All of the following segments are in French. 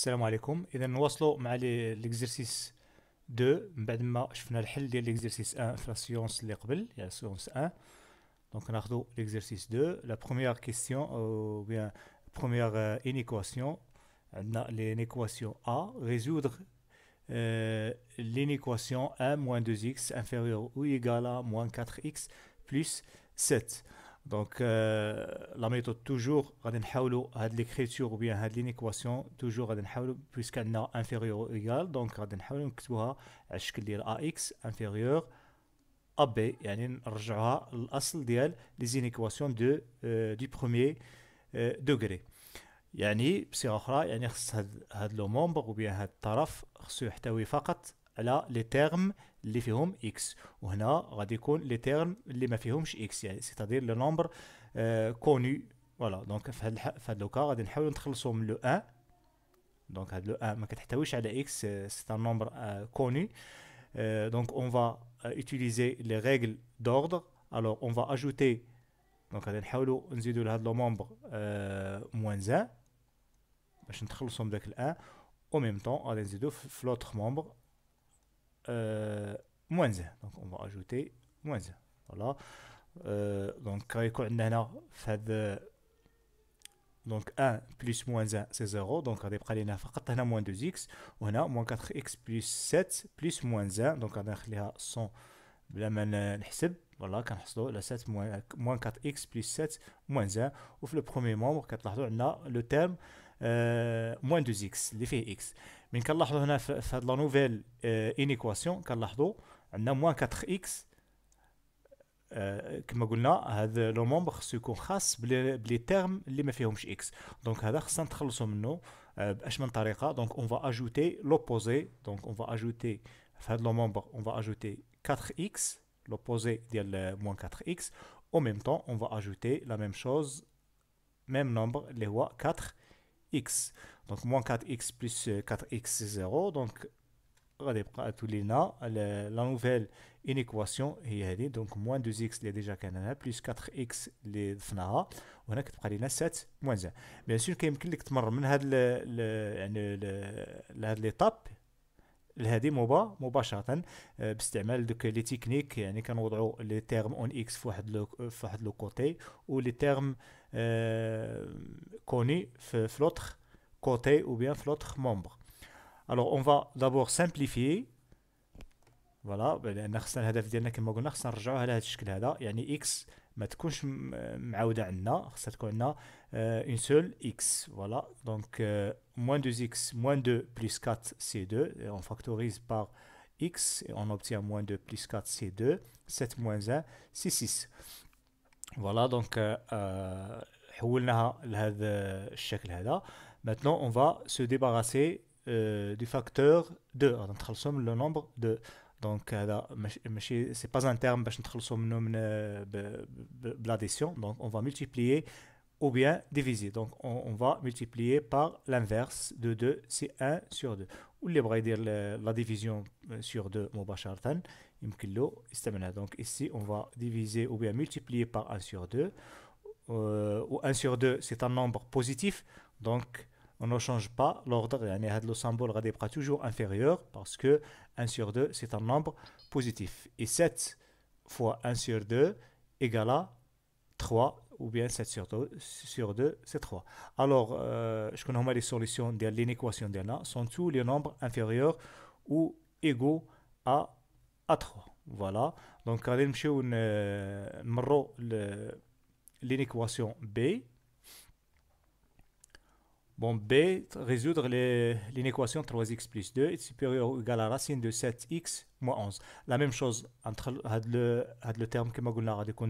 Assalamu alaikum, nous allons commencer l'exercice 2, après avoir vu l'exercice 1 la séance précédente, donc nous allons l'exercice 2. La première question, ou bien la première euh, inéquation, on a l'équation A, résoudre euh, l'équation 1-2x inférieur ou égal à moins 4x plus 7. دونك لا ميثود توجور غادي نحاولوا هاد ليكريتور بيان هاد لينيكواسيون توجور غادي نحاولوا بويسك عندنا انفيريور ايغال دونك غادي نحاولوا نكتبوها على الشكل ديال ا اكس انفيريور ا بي يعني نرجعوها للاصل ديال لي زينيكواسيون دو دي بروميير دوغري يعني بصيغه اخرى يعني خص هاد هاد لو مومبر وبيان هاد الطرف خصو يحتوي فقط les termes, les x, c'est-à-dire le nombre euh, connu. Voilà, donc, euh, euh, on va utiliser les règles d'ordre. Alors, on va ajouter, donc, on va ajouter, on va ajouter, on membre moins on va euh, moins 1. Donc on va ajouter moins 1. Voilà. Euh, donc donc 1 plus moins 1 c'est 0 donc on a moins 2x on a moins 4x plus 7 plus moins 1 donc on a 100 euh, voilà quand 7 moins 4 x plus 7 moins 1 ou le premier membre on a le terme euh, moins 2 x l'effet x mais quand on a fait une nouvelle équation, on a 4x, comme je vous dis, le membre se casse les termes qui sont x. Donc, on va ajouter l'opposé, donc on va ajouter 4x, l'opposé de 4x, au même temps, on va ajouter la même chose, le même nombre, 4x. Donc, moins 4x plus 4x, c'est 0. Donc, la nouvelle une équation est donc moins 2x les déjà canana plus 4x les فناها وهنا كتبقى لنا 7 moins 1 sûr سور كيمكن لك تمر من هاد ال يعني لهاد ليطاب لهذه موبا مباشره باستعمال دوك لي تكنيك يعني كنوضعوا لي تيرم اون اكس في واحد لو في واحد لو كوتي ولي تيرم كوني في لوتر côté ou bien l'autre membre. Alors, on va d'abord simplifier. Voilà, on a de on a x ما تكونش une seule x voilà donc euh, moins -2x moins -2 plus 4 c2 on factorise par x et on obtient moins -2 plus 4 c2 7 moins 1 c6 voilà donc euh ce euh, que الشكل هذا Maintenant, on va se débarrasser euh, du facteur 2. le nombre 2. Donc, euh, ce n'est pas un terme euh, l'addition. Donc, on va multiplier ou bien diviser. Donc, on, va multiplier par l'inverse de 2, c'est 1 sur 2. Ou les dire la division sur 2, donc ici, on va diviser ou bien multiplier par 1 sur 2. ou 1 sur 2, c'est un nombre positif. Donc, on ne change pas l'ordre. Le symbole sera toujours inférieur parce que 1 sur 2, c'est un nombre positif. Et 7 fois 1 sur 2 égale à 3 ou bien 7 sur 2, c'est 3. Alors, euh, je connais les solutions de l'inéquation d'Anna sont tous les nombres inférieurs ou égaux à, 3. Voilà. Donc, allez, euh, l'inéquation B. Bon, B, résoudre l'inéquation 3x plus 2 est supérieur ou égal à racine de 7x moins 11. La même chose, entre le, le terme que nous avons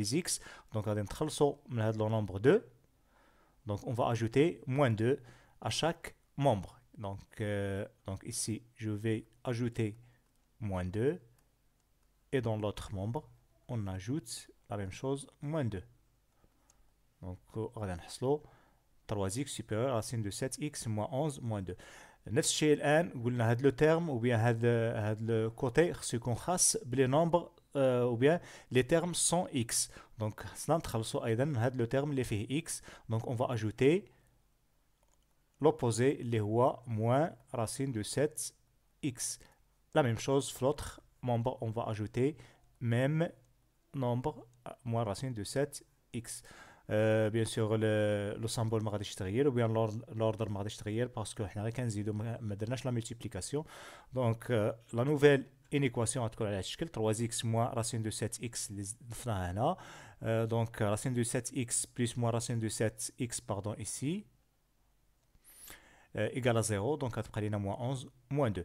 dit, x, donc on va le nombre 2. Donc on va ajouter moins 2 à chaque membre. Donc, euh, donc ici, je vais ajouter moins 2 et dans l'autre membre, on ajoute la même chose, moins 2. Donc, euh, on va 3x supérieur racine de 7x, moins 11, moins 2. même chose pour le terme, ou bien le côté, ce qu'on a les euh, ou bien les termes sont x. Donc, ce le terme x. Donc, on va ajouter l'opposé, les rois moins racine de 7x. La même chose l'autre nombre. On va ajouter même nombre, moins racine de 7x. Euh, bien sûr, le symbole de ou bien l'ordre parce que la multiplication. Donc, euh, la nouvelle équation est 3x moins racine de 7x. Euh, donc, racine de 7x plus moins racine de 7x, pardon, ici, égale à 0. Donc, il moins 11, moins 2.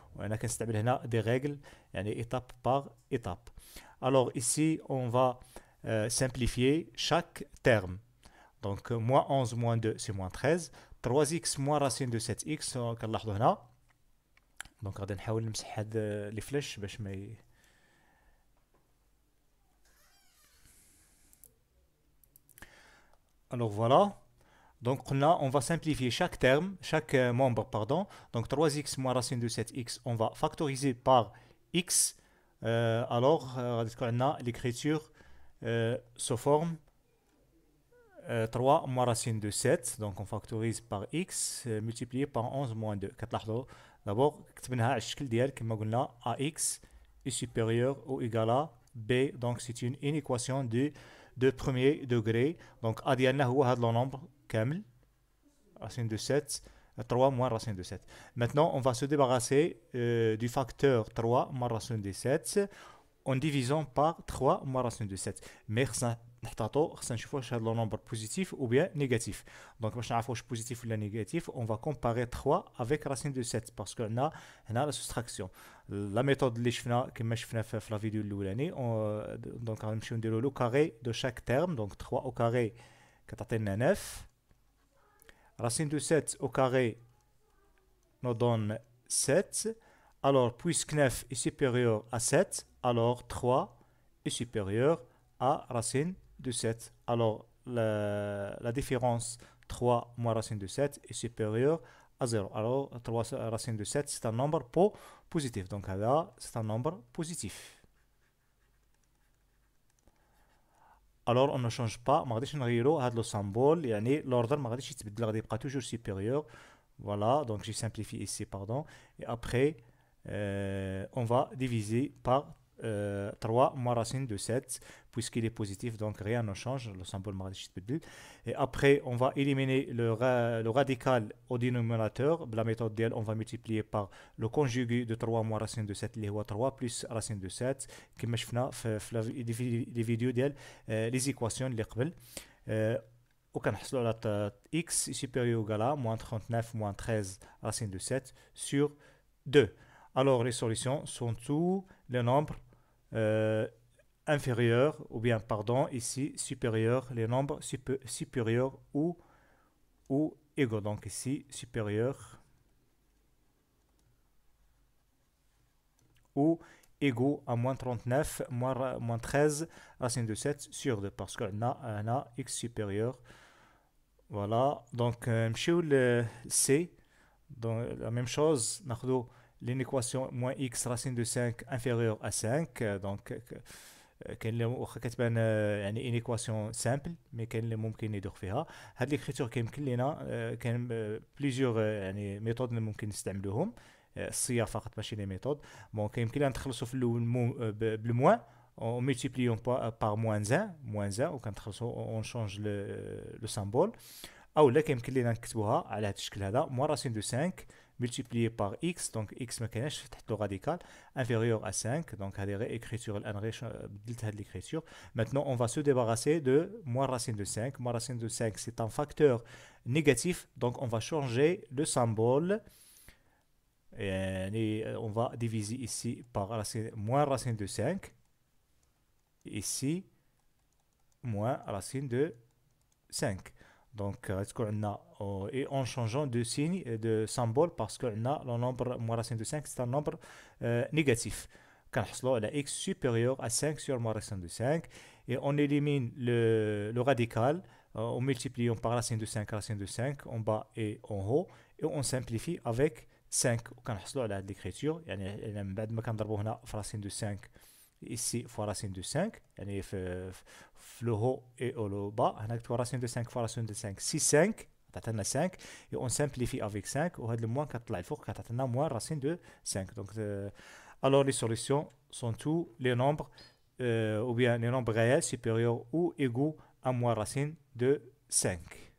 On a des règles, étape par étape. Alors ici, on va euh, simplifier chaque terme. Donc, euh, moins 11, moins 2, c'est moins 13. 3x moins racine de 7x, euh, on les flèches, غادي Donc, on va les Alors voilà, donc on, on va simplifier chaque terme, chaque euh, membre, pardon. Donc 3x moins racine de 7x, on va factoriser par x. Euh, alors, euh, l'écriture se sous forme 3 moins racine de 7. Donc on factorise par x multiplié par 11 moins 2. D'abord, ax est supérieur ou égal à b. Donc c'est une, équation de, de premier degré. Donc a ديالنا le nombre Kamel, racine de 7, 3 moins racine de 7. Maintenant, on va se débarrasser du facteur 3 moins racine de 7 en divisant par 3 moins racine de 7. Mais نحتاطو خصنا نشوفوا واش هاد لو نومبر بوزيتيف او بيان باش واش بوزيتيف ولا نيجاتيف اون فا كومباري 3 avec racine de 7 parce qu'on هنا la سوستراكسيون La méthode اللي شفنا كما شفنا في لا فيديو الاولاني دونك غنمشيو نديرو لو كاري دو شاك تيرم دونك 3 او كاري كتعطينا 9 Racine de 7 au carré nous donne 7. Alors, puisque 9 est supérieur à 7, alors 3 est supérieur à racine de 7. Alors, la, la différence 3 moins racine de 7 est supérieure à 0. Alors, 3 racine de 7, c'est un nombre positif. Donc, là, c'est un nombre positif. Alors, on ne change pas. On va dire que le symbole, l'ordre, on va dire que toujours supérieur. Voilà. Donc, j'ai simplifié ici, pardon. Et après, euh, on va diviser par 3. 3 euh, moins racine de 7, puisqu'il est positif, donc rien ne change, le symbole Et après, on va éliminer le, radical au dénominateur, la méthode d'elle on va multiplier par le conjugué de 3 moins racine de 7, les 3 plus racine de 7, qui m'a les vidéos DL, euh, les équations, les وكنحصلوا euh, supérieur x égal à moins 39 moins 13 racine de 7 sur 2 alors les solutions sont tous les nombres euh, inférieur, ou bien, pardon, ici, supérieur, les nombres supérieurs ou, ou égaux. Donc ici, supérieur ou égaux à moins 39, moins, 13, racine de 7 sur 2, parce qu'on a, euh, a x supérieur. Voilà, donc, euh, le euh, C, la même chose, nous لينيكواسيون موان اكس راسين دو 5 انفيريور ا 5 دونك كاين اللي واخا كتبان يعني انيكواسيون سامبل مي كاين اللي ممكن يدوخ فيها هاد ليكريتور كيمكن لينا كاين بليزيور يعني ميثود اللي ممكن نستعملوهم الصيه فقط ماشي لي ميثود بون كيمكن لينا نتخلصوا في الاول بالموان اون ميتيبليون بار موان زان موان زان وكنتخلصوا اون شونج لو سامبول او لا كيمكن لينا نكتبوها على هذا الشكل هذا موان راسين دو 5 multiplié par x, donc x ما c'est le radical, inférieur à 5, donc delta euh, de l'écriture. Maintenant, on va se débarrasser de moins racine de 5. Moins racine de 5, c'est un facteur négatif, donc on va changer le symbole. Et on va diviser ici par racine, moins racine de 5. Ici, moins racine de 5. Donc, et en changeant de signe, de symbole, parce que le nombre moins racine de 5, c'est un nombre négatif. Quand on a x supérieur à 5 sur moins racine de 5, et on élimine le, radical on en multipliant par racine de 5, racine de 5, en bas et en haut, et on simplifie avec 5. Quand on a l'écriture, on a racine de 5 ici fois racine de 5, يعني في, le haut et le bas. On a 3 racines de 5 fois racines de 5, 6, 5. On a 5 et on simplifie avec 5. On a le moins 4 là. Il faut a moins racine de 5. alors, les solutions sont tous les nombres euh، ou bien les nombres réels supérieurs ou égaux à moins racine de 5.